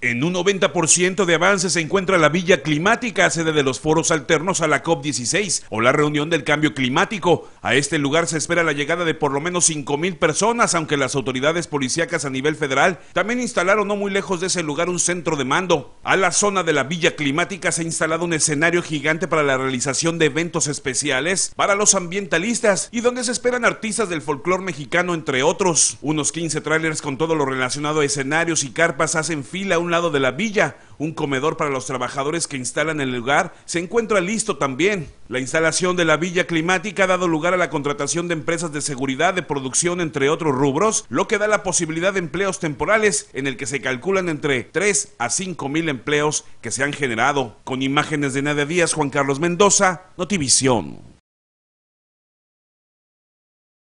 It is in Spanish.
En un 90% de avance se encuentra la Villa Climática, sede de los foros alternos a la COP16 o la reunión del cambio climático. A este lugar se espera la llegada de por lo menos 5.000 personas, aunque las autoridades policíacas a nivel federal también instalaron no muy lejos de ese lugar un centro de mando. A la zona de la Villa Climática se ha instalado un escenario gigante para la realización de eventos especiales para los ambientalistas y donde se esperan artistas del folclore mexicano, entre otros. Unos 15 trailers con todo lo relacionado a escenarios y carpas hacen fila un lado de la villa. Un comedor para los trabajadores que instalan el lugar se encuentra listo también. La instalación de la villa climática ha dado lugar a la contratación de empresas de seguridad, de producción, entre otros rubros, lo que da la posibilidad de empleos temporales en el que se calculan entre 3 a 5 mil empleos que se han generado. Con imágenes de Nadia Díaz, Juan Carlos Mendoza, Notivisión.